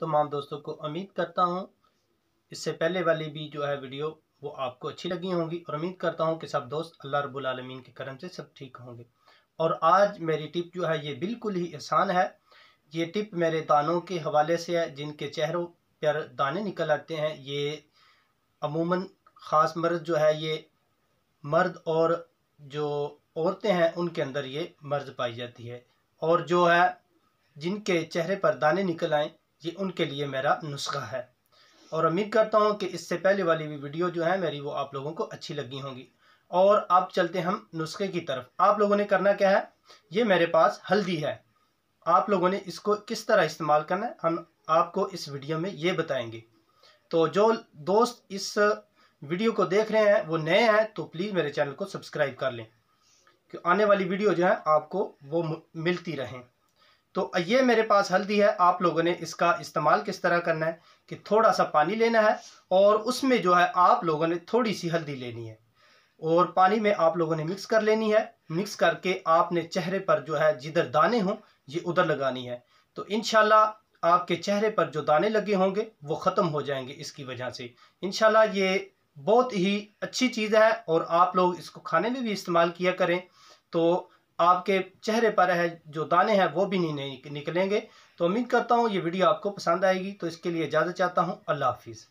तमाम दोस्तों को उम्मीद करता हूँ इससे पहले वाली भी जो है वीडियो वो आपको अच्छी लगी होंगी और उम्मीद करता हूँ कि सब दोस्त अल्लाह रबालमीन के करम से सब ठीक होंगे और आज मेरी टिप जो है ये बिल्कुल ही आसान है ये टिप मेरे दानों के हवाले से है जिनके चेहरों पर दाने निकल आते हैं ये अमूमन ख़ास मर्द जो है ये मर्द और जो औरतें हैं उनके अंदर ये मर्ज पाई जाती है और जो है जिनके चेहरे पर दाने निकल आएँ ये उनके लिए मेरा नुस्खा है और उम्मीद करता हूँ कि इससे पहले वाली भी वीडियो जो है मेरी वो आप लोगों को अच्छी लगी होंगी और अब चलते हम नुस्खे की तरफ आप लोगों ने करना क्या है ये मेरे पास हल्दी है आप लोगों ने इसको किस तरह इस्तेमाल करना है हम आपको इस वीडियो में ये बताएंगे तो जो दोस्त इस वीडियो को देख रहे हैं वो नए हैं तो प्लीज़ मेरे चैनल को सब्सक्राइब कर लें कि आने वाली वीडियो जो है आपको वो मिलती रहें तो ये मेरे पास हल्दी है आप लोगों ने इसका इस्तेमाल किस तरह करना है कि थोड़ा सा पानी लेना है और उसमें जो है आप लोगों ने थोड़ी सी हल्दी लेनी है और पानी में आप लोगों ने मिक्स कर लेनी है मिक्स करके आपने चेहरे पर जो है जिधर दाने हों ये उधर लगानी है तो इन आपके चेहरे पर जो दाने लगे होंगे वो ख़त्म हो जाएंगे इसकी वजह से इनशाला ये बहुत ही अच्छी चीज़ है और आप लोग इसको खाने में भी इस्तेमाल किया करें तो आपके चेहरे पर है जो दाने हैं वो भी नहीं निकलेंगे तो उम्मीद करता हूँ ये वीडियो आपको पसंद आएगी तो इसके लिए इजाज़त चाहता हूँ अल्लाह हाफिज़